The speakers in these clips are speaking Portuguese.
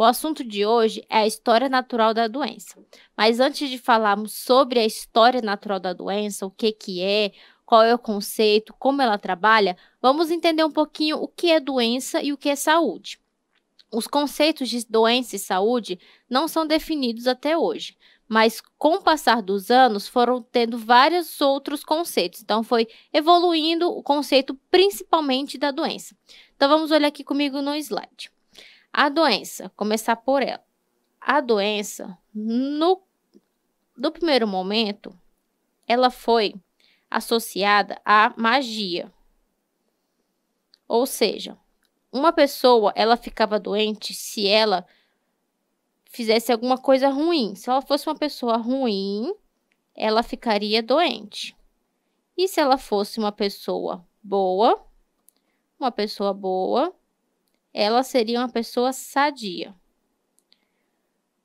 O assunto de hoje é a história natural da doença. Mas antes de falarmos sobre a história natural da doença, o que, que é, qual é o conceito, como ela trabalha, vamos entender um pouquinho o que é doença e o que é saúde. Os conceitos de doença e saúde não são definidos até hoje, mas com o passar dos anos foram tendo vários outros conceitos. Então foi evoluindo o conceito principalmente da doença. Então vamos olhar aqui comigo no slide. A doença, começar por ela. A doença, no, do primeiro momento, ela foi associada à magia. Ou seja, uma pessoa ela ficava doente se ela fizesse alguma coisa ruim. Se ela fosse uma pessoa ruim, ela ficaria doente. E se ela fosse uma pessoa boa, uma pessoa boa, ela seria uma pessoa sadia.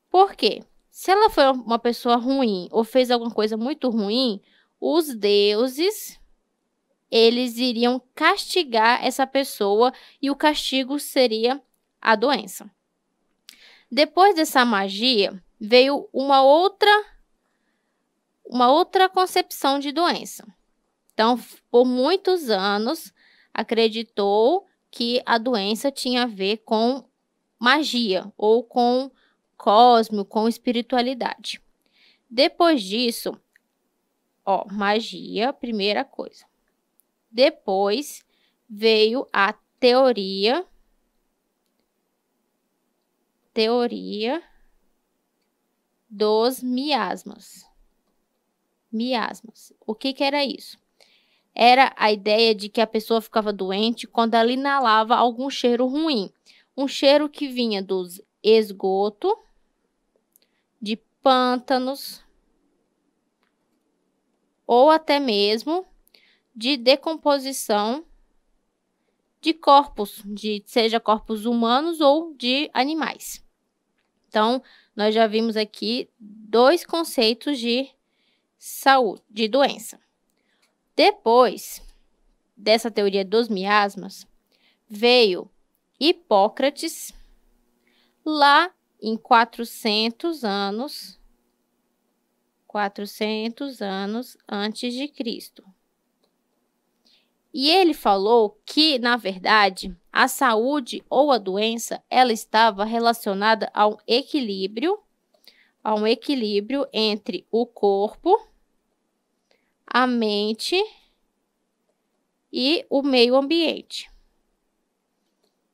Por quê? Se ela foi uma pessoa ruim ou fez alguma coisa muito ruim, os deuses eles iriam castigar essa pessoa e o castigo seria a doença. Depois dessa magia, veio uma outra uma outra concepção de doença. Então, por muitos anos acreditou que a doença tinha a ver com magia ou com cosmo, com espiritualidade. Depois disso, ó, magia, primeira coisa. Depois veio a teoria teoria dos miasmas. Miasmas. O que que era isso? era a ideia de que a pessoa ficava doente quando ela inalava algum cheiro ruim. Um cheiro que vinha dos esgoto, de pântanos, ou até mesmo de decomposição de corpos, de seja corpos humanos ou de animais. Então, nós já vimos aqui dois conceitos de saúde, de doença. Depois dessa teoria dos miasmas, veio Hipócrates, lá em 400 anos, 400 anos antes de Cristo. E ele falou que, na verdade, a saúde ou a doença, ela estava relacionada a um equilíbrio, a um equilíbrio entre o corpo a mente e o meio ambiente.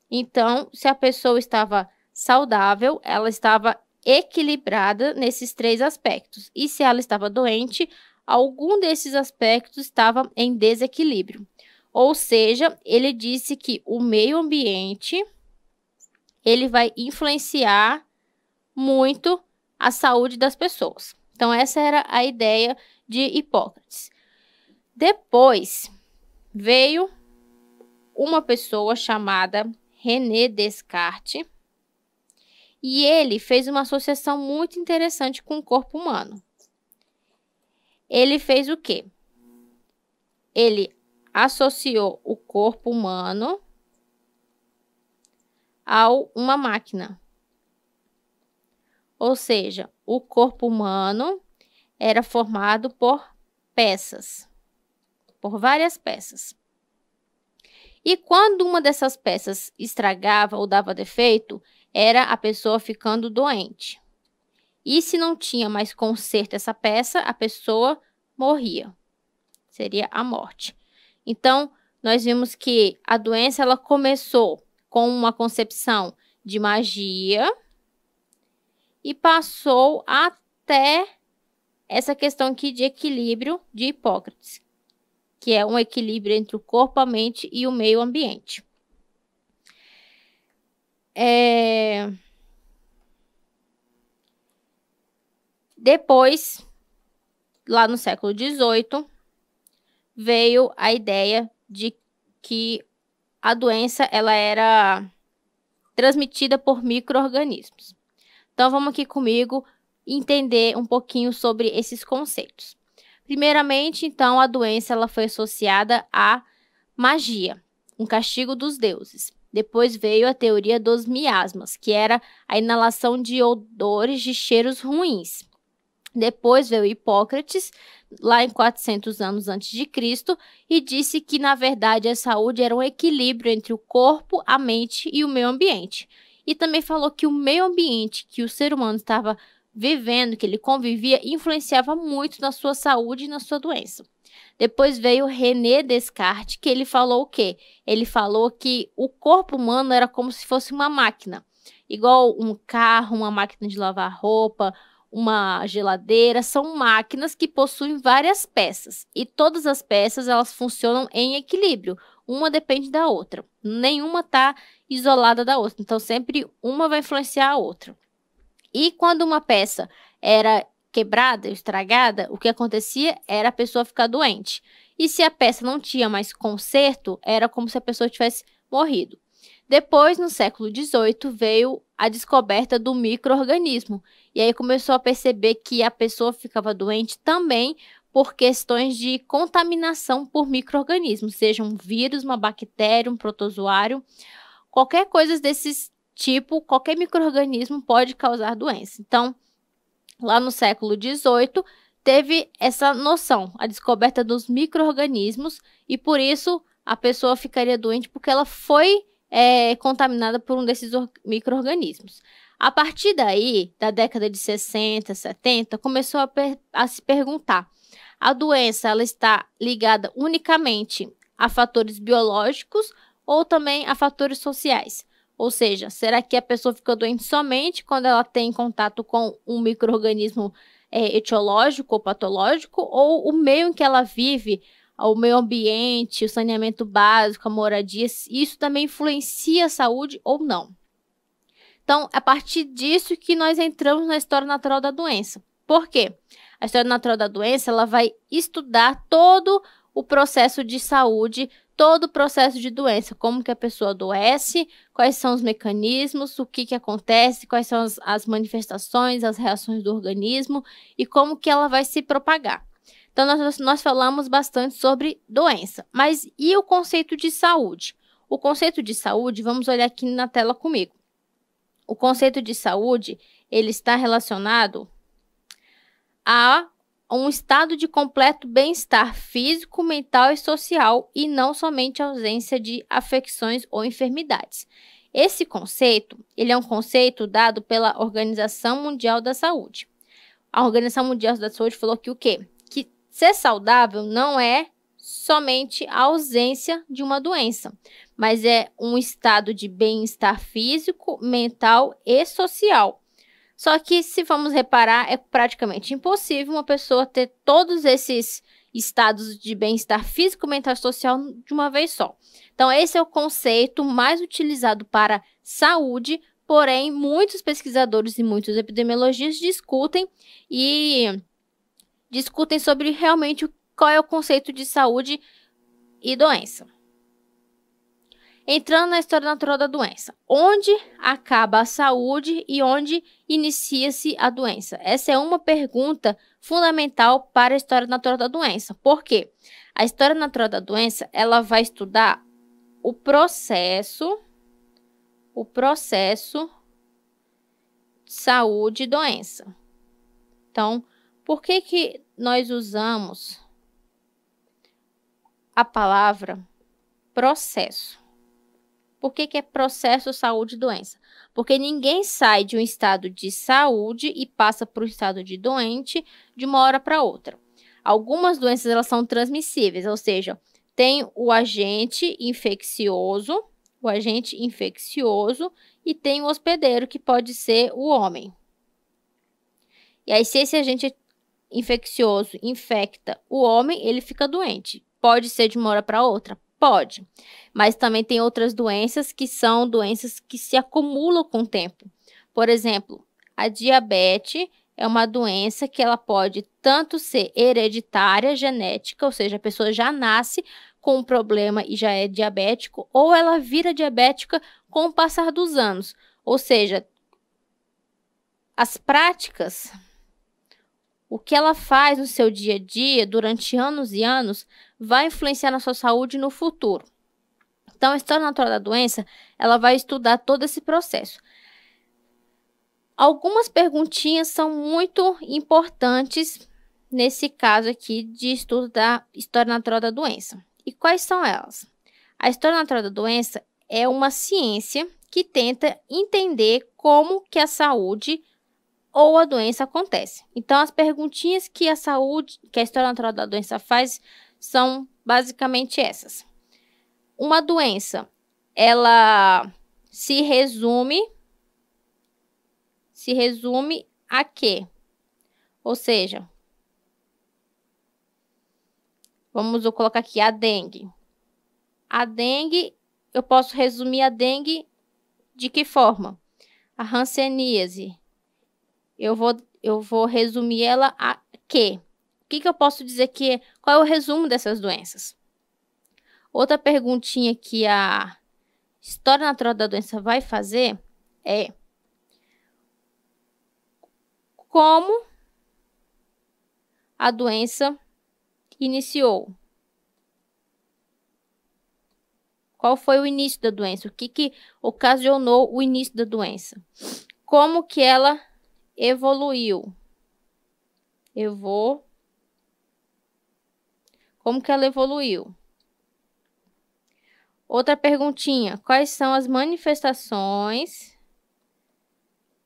Então, se a pessoa estava saudável, ela estava equilibrada nesses três aspectos. E se ela estava doente, algum desses aspectos estava em desequilíbrio. Ou seja, ele disse que o meio ambiente ele vai influenciar muito a saúde das pessoas. Então essa era a ideia de Hipócrates. Depois veio uma pessoa chamada René Descartes e ele fez uma associação muito interessante com o corpo humano. Ele fez o quê? Ele associou o corpo humano a uma máquina. Ou seja, o corpo humano era formado por peças, por várias peças. E quando uma dessas peças estragava ou dava defeito, era a pessoa ficando doente. E se não tinha mais conserto essa peça, a pessoa morria. Seria a morte. Então, nós vimos que a doença ela começou com uma concepção de magia e passou até essa questão aqui de equilíbrio de Hipócrates, que é um equilíbrio entre o corpo, a mente e o meio ambiente. É... Depois, lá no século XVIII, veio a ideia de que a doença ela era transmitida por microorganismos. Então vamos aqui comigo entender um pouquinho sobre esses conceitos. Primeiramente, então, a doença ela foi associada à magia, um castigo dos deuses. Depois veio a teoria dos miasmas, que era a inalação de odores de cheiros ruins. Depois veio Hipócrates, lá em 400 anos antes de Cristo, e disse que na verdade a saúde era um equilíbrio entre o corpo, a mente e o meio ambiente. E também falou que o meio ambiente que o ser humano estava vivendo, que ele convivia, influenciava muito na sua saúde e na sua doença. Depois veio René Descartes, que ele falou o quê? Ele falou que o corpo humano era como se fosse uma máquina, igual um carro, uma máquina de lavar roupa, uma geladeira, são máquinas que possuem várias peças e todas as peças elas funcionam em equilíbrio. Uma depende da outra, nenhuma está isolada da outra, então sempre uma vai influenciar a outra. E quando uma peça era quebrada, estragada, o que acontecia era a pessoa ficar doente. E se a peça não tinha mais conserto, era como se a pessoa tivesse morrido. Depois, no século XVIII, veio a descoberta do microorganismo. E aí começou a perceber que a pessoa ficava doente também por questões de contaminação por microorganismos, seja um vírus, uma bactéria, um protozoário, qualquer coisa desses tipo, qualquer microorganismo pode causar doença. Então, lá no século XVIII, teve essa noção, a descoberta dos microorganismos, e por isso a pessoa ficaria doente porque ela foi é, contaminada por um desses microorganismos. A partir daí, da década de 60, 70, começou a, a se perguntar: a doença ela está ligada unicamente a fatores biológicos ou também a fatores sociais? Ou seja, será que a pessoa fica doente somente quando ela tem contato com um microorganismo é, etiológico ou patológico, ou o meio em que ela vive, o meio ambiente, o saneamento básico, a moradia, isso também influencia a saúde ou não? Então, é a partir disso que nós entramos na história natural da doença. Por quê? A história natural da doença ela vai estudar todo o processo de saúde todo o processo de doença, como que a pessoa adoece, quais são os mecanismos, o que, que acontece, quais são as, as manifestações, as reações do organismo e como que ela vai se propagar. Então, nós, nós falamos bastante sobre doença, mas e o conceito de saúde? O conceito de saúde, vamos olhar aqui na tela comigo. O conceito de saúde, ele está relacionado a um estado de completo bem-estar físico, mental e social e não somente ausência de afecções ou enfermidades. Esse conceito, ele é um conceito dado pela Organização Mundial da Saúde. A Organização Mundial da Saúde falou que o quê? Que ser saudável não é somente a ausência de uma doença, mas é um estado de bem-estar físico, mental e social só que, se vamos reparar, é praticamente impossível uma pessoa ter todos esses estados de bem-estar físico, mental e social de uma vez só. Então, esse é o conceito mais utilizado para saúde, porém, muitos pesquisadores e muitos epidemiologistas discutem e discutem sobre realmente qual é o conceito de saúde e doença. Entrando na história natural da doença, onde acaba a saúde e onde inicia-se a doença? Essa é uma pergunta fundamental para a história natural da doença. Por quê? A história natural da doença, ela vai estudar o processo o processo saúde e doença. Então, por que que nós usamos a palavra processo? Por que, que é processo saúde doença? Porque ninguém sai de um estado de saúde e passa para o estado de doente de uma hora para outra. Algumas doenças elas são transmissíveis, ou seja, tem o agente infeccioso, o agente infeccioso e tem o hospedeiro, que pode ser o homem. E aí, se esse agente infeccioso infecta o homem, ele fica doente. Pode ser de uma hora para outra? Pode. Mas também tem outras doenças que são doenças que se acumulam com o tempo. Por exemplo, a diabetes é uma doença que ela pode tanto ser hereditária, genética, ou seja, a pessoa já nasce com um problema e já é diabético, ou ela vira diabética com o passar dos anos. Ou seja, as práticas, o que ela faz no seu dia a dia durante anos e anos, vai influenciar na sua saúde no futuro. Então, a história natural da doença, ela vai estudar todo esse processo. Algumas perguntinhas são muito importantes nesse caso aqui de estudo da história natural da doença. E quais são elas? A história natural da doença é uma ciência que tenta entender como que a saúde ou a doença acontece. Então, as perguntinhas que a saúde, que a história natural da doença faz são basicamente essas. Uma doença, ela se resume se resume a quê? Ou seja, vamos eu colocar aqui a dengue. A dengue, eu posso resumir a dengue de que forma? A hanseníase. Eu vou, eu vou resumir ela a quê? que, que eu posso dizer que qual é o resumo dessas doenças? Outra perguntinha que a história natural da doença vai fazer é como a doença iniciou? Qual foi o início da doença? O que, que ocasionou o início da doença? Como que ela evoluiu? Eu vou como que ela evoluiu? Outra perguntinha: quais são as manifestações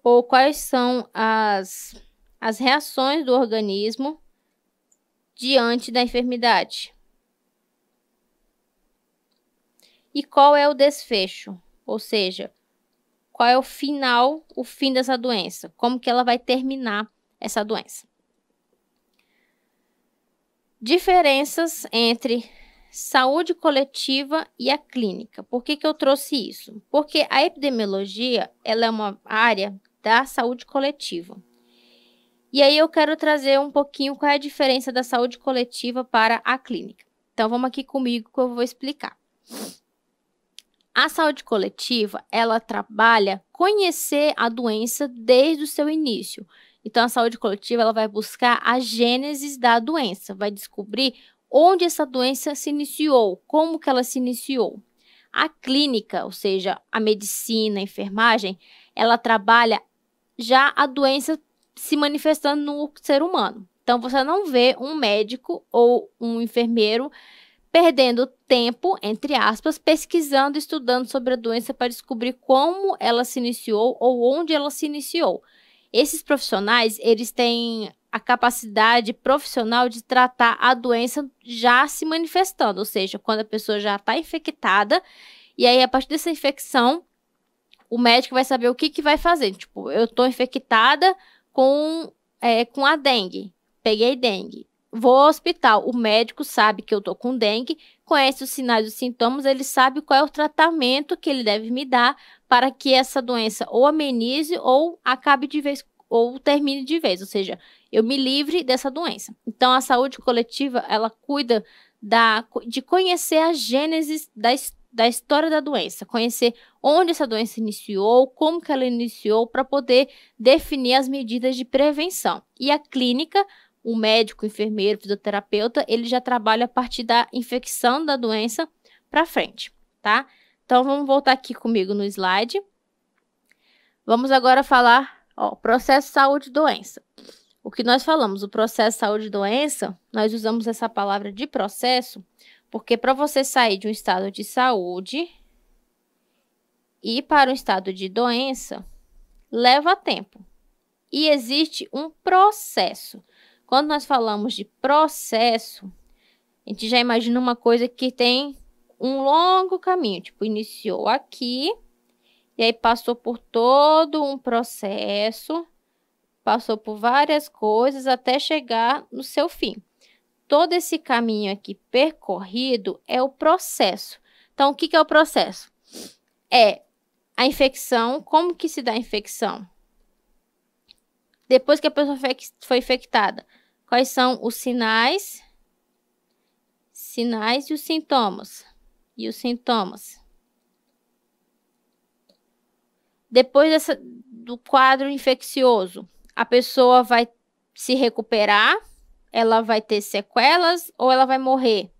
ou quais são as, as reações do organismo diante da enfermidade? E qual é o desfecho? Ou seja, qual é o final, o fim dessa doença? Como que ela vai terminar essa doença? Diferenças entre saúde coletiva e a clínica. Por que, que eu trouxe isso? Porque a epidemiologia ela é uma área da saúde coletiva. E aí eu quero trazer um pouquinho qual é a diferença da saúde coletiva para a clínica. Então vamos aqui comigo que eu vou explicar. A saúde coletiva, ela trabalha conhecer a doença desde o seu início então, a saúde coletiva ela vai buscar a gênese da doença, vai descobrir onde essa doença se iniciou, como que ela se iniciou. A clínica, ou seja, a medicina, a enfermagem, ela trabalha já a doença se manifestando no ser humano. Então, você não vê um médico ou um enfermeiro perdendo tempo, entre aspas, pesquisando, estudando sobre a doença para descobrir como ela se iniciou ou onde ela se iniciou. Esses profissionais, eles têm a capacidade profissional de tratar a doença já se manifestando, ou seja, quando a pessoa já está infectada, e aí a partir dessa infecção, o médico vai saber o que, que vai fazer. Tipo, eu estou infectada com, é, com a dengue, peguei dengue. Vou ao hospital, o médico sabe que eu estou com dengue, conhece os sinais e os sintomas, ele sabe qual é o tratamento que ele deve me dar para que essa doença ou amenize ou acabe de vez ou termine de vez, ou seja, eu me livre dessa doença. Então a saúde coletiva, ela cuida da, de conhecer a gênese da história da história da doença, conhecer onde essa doença iniciou, como que ela iniciou, para poder definir as medidas de prevenção. E a clínica um médico, enfermeiro, fisioterapeuta, ele já trabalha a partir da infecção da doença para frente, tá? Então vamos voltar aqui comigo no slide. Vamos agora falar, ó, processo saúde doença. O que nós falamos, o processo saúde doença, nós usamos essa palavra de processo, porque para você sair de um estado de saúde e para um estado de doença, leva tempo. E existe um processo. Quando nós falamos de processo, a gente já imagina uma coisa que tem um longo caminho, tipo, iniciou aqui, e aí passou por todo um processo, passou por várias coisas até chegar no seu fim. Todo esse caminho aqui percorrido é o processo. Então, o que, que é o processo? É a infecção, como que se dá a infecção? depois que a pessoa foi infectada. Quais são os sinais? Sinais e os sintomas. E os sintomas. Depois dessa, do quadro infeccioso, a pessoa vai se recuperar, ela vai ter sequelas ou ela vai morrer.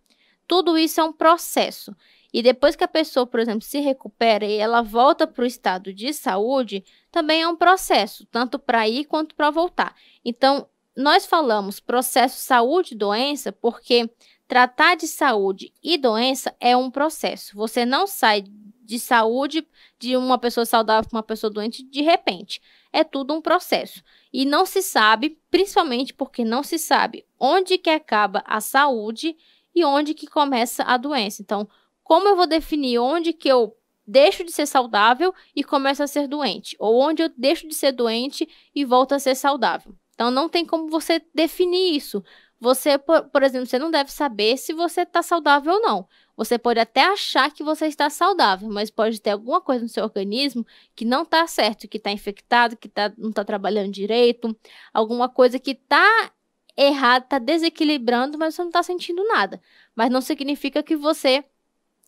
Tudo isso é um processo. E depois que a pessoa, por exemplo, se recupera e ela volta para o estado de saúde, também é um processo, tanto para ir quanto para voltar. Então, nós falamos processo saúde-doença porque tratar de saúde e doença é um processo. Você não sai de saúde de uma pessoa saudável para uma pessoa doente de repente. É tudo um processo. E não se sabe, principalmente porque não se sabe onde que acaba a saúde e onde que começa a doença. Então, como eu vou definir onde que eu deixo de ser saudável e começo a ser doente, ou onde eu deixo de ser doente e volto a ser saudável. Então não tem como você definir isso. Você, por, por exemplo, você não deve saber se você está saudável ou não. Você pode até achar que você está saudável, mas pode ter alguma coisa no seu organismo que não está certo, que está infectado, que tá, não está trabalhando direito, alguma coisa que está errada, está desequilibrando, mas você não está sentindo nada. Mas não significa que você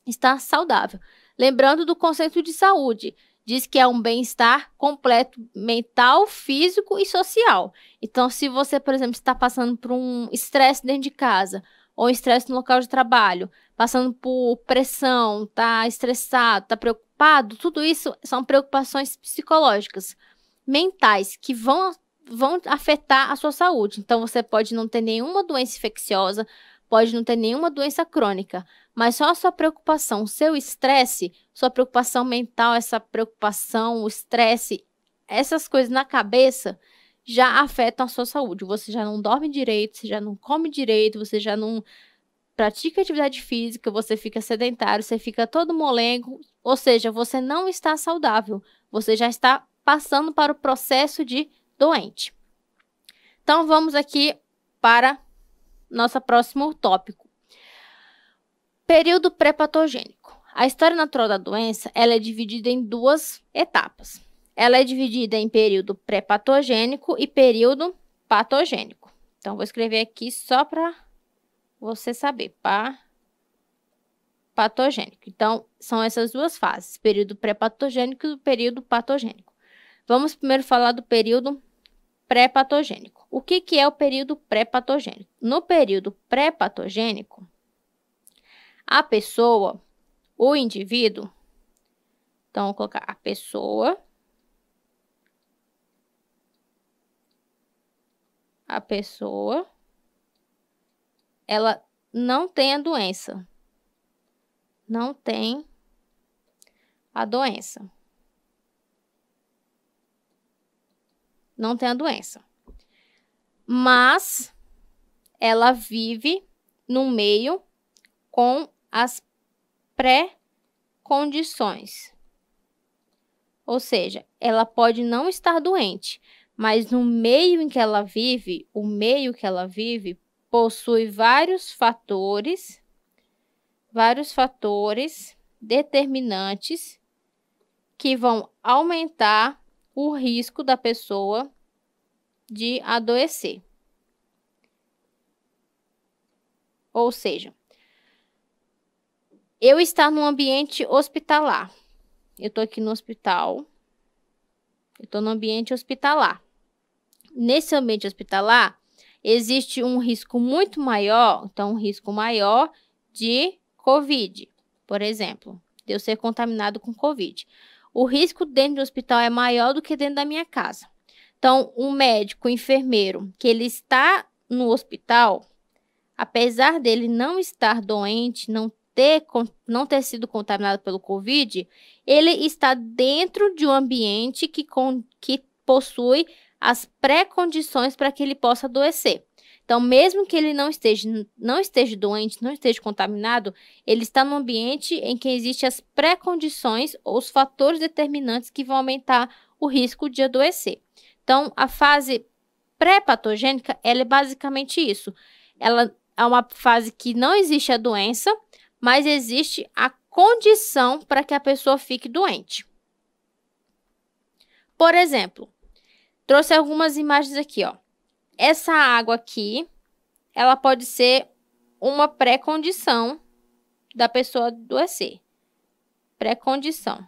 estar saudável. Lembrando do conceito de saúde, diz que é um bem-estar completo mental, físico e social. Então, se você, por exemplo, está passando por um estresse dentro de casa ou estresse no local de trabalho, passando por pressão, está estressado, está preocupado, tudo isso são preocupações psicológicas, mentais, que vão, vão afetar a sua saúde. Então, você pode não ter nenhuma doença infecciosa, pode não ter nenhuma doença crônica, mas só a sua preocupação, seu estresse, sua preocupação mental, essa preocupação, o estresse, essas coisas na cabeça já afetam a sua saúde. Você já não dorme direito, você já não come direito, você já não pratica atividade física, você fica sedentário, você fica todo molengo, ou seja, você não está saudável, você já está passando para o processo de doente. Então vamos aqui para nosso próximo tópico. Período pré-patogênico. A história natural da doença ela é dividida em duas etapas. Ela é dividida em período pré-patogênico e período patogênico. Então, vou escrever aqui só para você saber. Pa patogênico. Então, são essas duas fases, período pré-patogênico e período patogênico. Vamos primeiro falar do período pré-patogênico. O que, que é o período pré-patogênico? No período pré-patogênico, a pessoa, o indivíduo, então vou colocar a pessoa, a pessoa, ela não tem a doença, não tem a doença. não tem a doença. Mas ela vive no meio com as pré-condições. Ou seja, ela pode não estar doente, mas no meio em que ela vive, o meio que ela vive possui vários fatores, vários fatores determinantes que vão aumentar o risco da pessoa de adoecer. Ou seja, eu estar num ambiente hospitalar. Eu estou aqui no hospital. Eu estou no ambiente hospitalar. Nesse ambiente hospitalar, existe um risco muito maior, então um risco maior de COVID, por exemplo, de eu ser contaminado com COVID o risco dentro do hospital é maior do que dentro da minha casa. Então, um médico, um enfermeiro, que ele está no hospital, apesar dele não estar doente, não ter, não ter sido contaminado pelo Covid, ele está dentro de um ambiente que, com, que possui as pré-condições para que ele possa adoecer. Então, mesmo que ele não esteja, não esteja doente, não esteja contaminado, ele está num ambiente em que existem as pré-condições ou os fatores determinantes que vão aumentar o risco de adoecer. Então, a fase pré-patogênica, é basicamente isso. Ela é uma fase que não existe a doença, mas existe a condição para que a pessoa fique doente. Por exemplo, trouxe algumas imagens aqui, ó essa água aqui, ela pode ser uma pré-condição da pessoa adoecer. Pré-condição.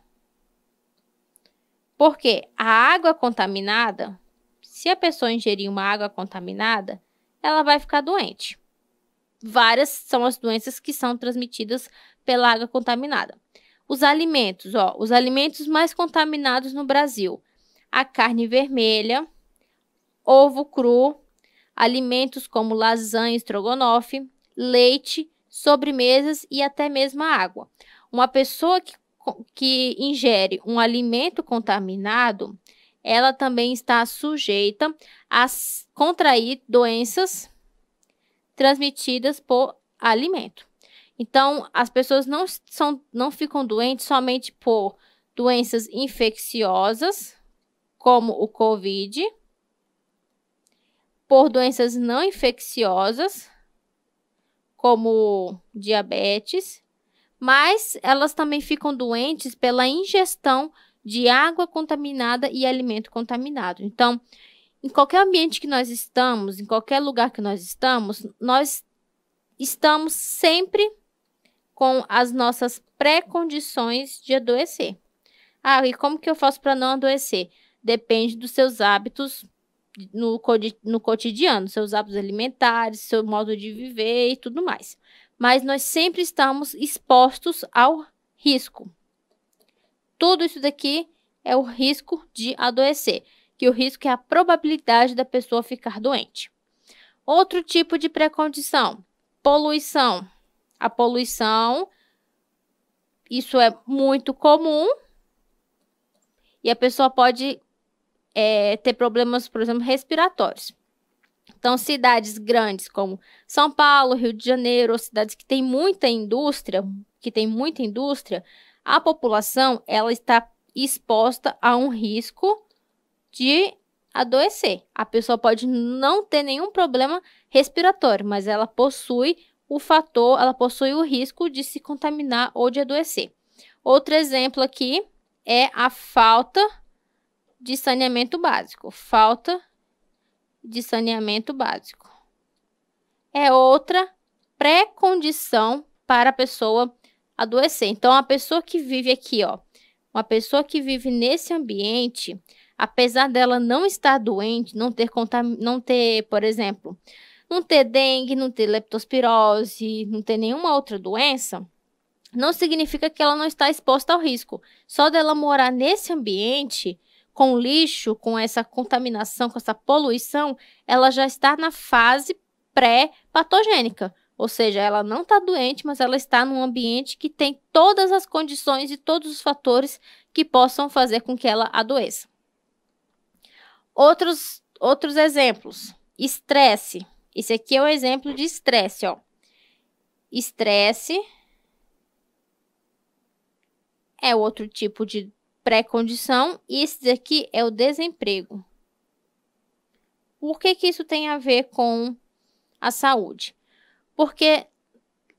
Porque a água contaminada, se a pessoa ingerir uma água contaminada, ela vai ficar doente. Várias são as doenças que são transmitidas pela água contaminada. Os alimentos, ó, os alimentos mais contaminados no Brasil: a carne vermelha, ovo cru, alimentos como lasanha estrogonofe, leite, sobremesas e até mesmo água. Uma pessoa que, que ingere um alimento contaminado, ela também está sujeita a contrair doenças transmitidas por alimento. Então, as pessoas não, são, não ficam doentes somente por doenças infecciosas, como o Covid, por doenças não infecciosas, como diabetes, mas elas também ficam doentes pela ingestão de água contaminada e alimento contaminado. Então, em qualquer ambiente que nós estamos, em qualquer lugar que nós estamos, nós estamos sempre com as nossas pré-condições de adoecer. Ah, e como que eu faço para não adoecer? Depende dos seus hábitos no, no cotidiano, seus hábitos alimentares, seu modo de viver e tudo mais. Mas nós sempre estamos expostos ao risco. Tudo isso daqui é o risco de adoecer, que o risco é a probabilidade da pessoa ficar doente. Outro tipo de precondição, poluição. A poluição, isso é muito comum e a pessoa pode é, ter problemas, por exemplo, respiratórios. Então, cidades grandes como São Paulo, Rio de Janeiro, cidades que têm muita indústria, que tem muita indústria, a população ela está exposta a um risco de adoecer. A pessoa pode não ter nenhum problema respiratório, mas ela possui o fator, ela possui o risco de se contaminar ou de adoecer. Outro exemplo aqui é a falta de saneamento básico. Falta de saneamento básico. É outra pré-condição para a pessoa adoecer. Então, a pessoa que vive aqui, ó, uma pessoa que vive nesse ambiente, apesar dela não estar doente, não ter, contam não ter por exemplo, não ter dengue, não ter leptospirose, não ter nenhuma outra doença, não significa que ela não está exposta ao risco. Só dela morar nesse ambiente, com lixo, com essa contaminação, com essa poluição, ela já está na fase pré-patogênica. Ou seja, ela não está doente, mas ela está num ambiente que tem todas as condições e todos os fatores que possam fazer com que ela adoeça. Outros, outros exemplos. Estresse. Esse aqui é um exemplo de estresse, ó. Estresse é outro tipo de pré-condição e esse daqui é o desemprego. Por que, que isso tem a ver com a saúde? Porque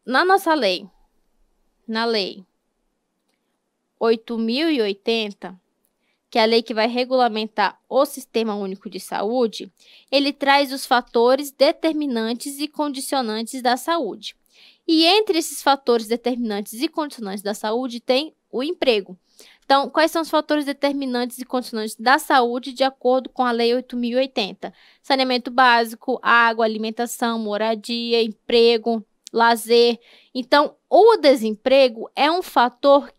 na nossa lei, na lei 8080, que é a lei que vai regulamentar o Sistema Único de Saúde, ele traz os fatores determinantes e condicionantes da saúde. E entre esses fatores determinantes e condicionantes da saúde tem o emprego. Então, quais são os fatores determinantes e condicionantes da saúde de acordo com a Lei 8.080? Saneamento básico, água, alimentação, moradia, emprego, lazer. Então, o desemprego é um fator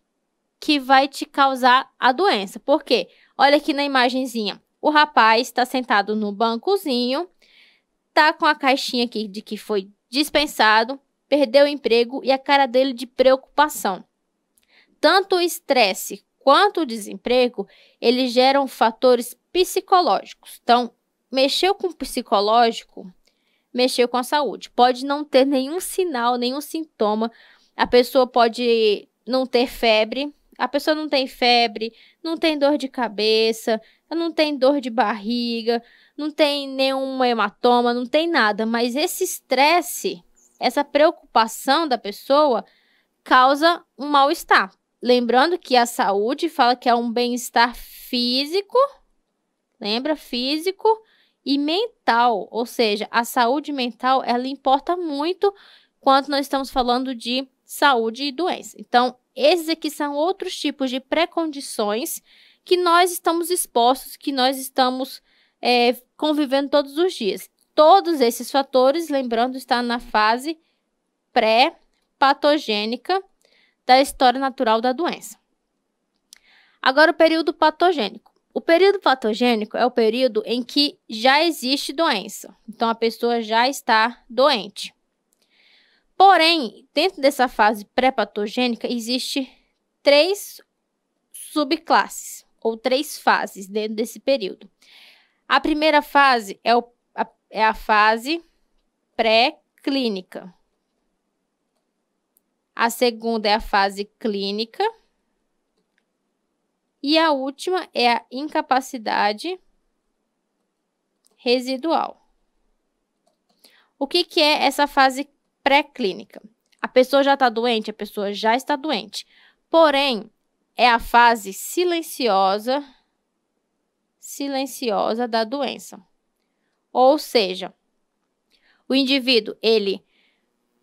que vai te causar a doença. Por quê? Olha aqui na imagenzinha. O rapaz está sentado no bancozinho, tá com a caixinha aqui de que foi dispensado, perdeu o emprego e a cara dele de preocupação. Tanto o estresse quanto o desemprego, eles geram fatores psicológicos. Então, mexeu com o psicológico, mexeu com a saúde. Pode não ter nenhum sinal, nenhum sintoma. A pessoa pode não ter febre, a pessoa não tem febre, não tem dor de cabeça, não tem dor de barriga, não tem nenhum hematoma, não tem nada, mas esse estresse, essa preocupação da pessoa causa um mal-estar. Lembrando que a saúde fala que é um bem-estar físico, lembra? Físico e mental, ou seja, a saúde mental ela importa muito quando nós estamos falando de saúde e doença. Então, esses aqui são outros tipos de pré-condições que nós estamos expostos, que nós estamos é, convivendo todos os dias. Todos esses fatores, lembrando, está na fase pré-patogênica da história natural da doença. Agora, o período patogênico. O período patogênico é o período em que já existe doença, então a pessoa já está doente. Porém, dentro dessa fase pré-patogênica, existe três subclasses ou três fases dentro desse período. A primeira fase é, o, a, é a fase pré-clínica. A segunda é a fase clínica. E a última é a incapacidade residual. O que, que é essa fase pré-clínica? A pessoa já está doente, a pessoa já está doente. Porém, é a fase silenciosa, silenciosa da doença. Ou seja, o indivíduo ele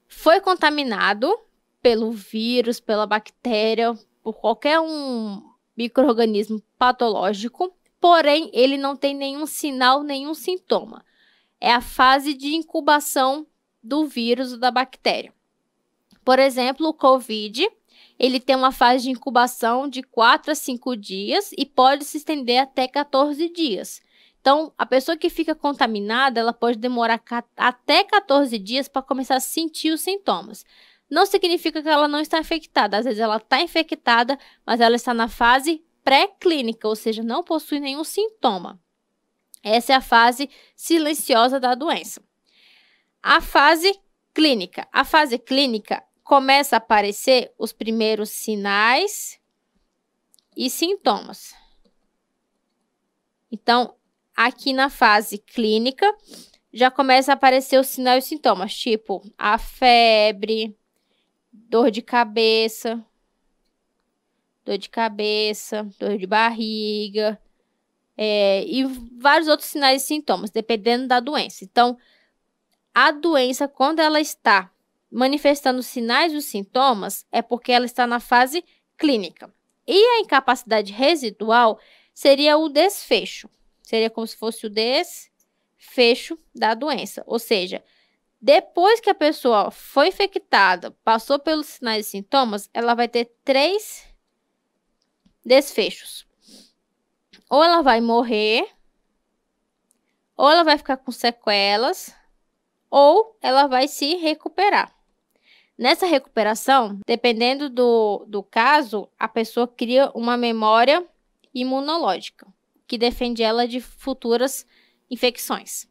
foi contaminado pelo vírus, pela bactéria, por qualquer um microorganismo patológico, porém ele não tem nenhum sinal, nenhum sintoma. É a fase de incubação do vírus ou da bactéria. Por exemplo, o COVID, ele tem uma fase de incubação de 4 a 5 dias e pode se estender até 14 dias. Então, a pessoa que fica contaminada, ela pode demorar até 14 dias para começar a sentir os sintomas não significa que ela não está infectada. Às vezes ela está infectada, mas ela está na fase pré-clínica, ou seja, não possui nenhum sintoma. Essa é a fase silenciosa da doença. A fase clínica. A fase clínica começa a aparecer os primeiros sinais e sintomas. Então, aqui na fase clínica, já começa a aparecer os sinais e sintomas, tipo a febre, dor de cabeça, dor de cabeça, dor de barriga, é, e vários outros sinais e sintomas, dependendo da doença. Então, a doença, quando ela está manifestando sinais e sintomas, é porque ela está na fase clínica. E a incapacidade residual seria o desfecho, seria como se fosse o desfecho da doença, ou seja, depois que a pessoa foi infectada, passou pelos sinais e sintomas, ela vai ter três desfechos. Ou ela vai morrer, ou ela vai ficar com sequelas, ou ela vai se recuperar. Nessa recuperação, dependendo do, do caso, a pessoa cria uma memória imunológica que defende ela de futuras infecções.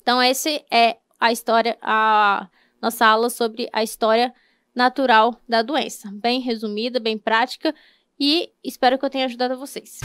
Então, esse é a história, a nossa aula sobre a história natural da doença. Bem resumida, bem prática e espero que eu tenha ajudado vocês.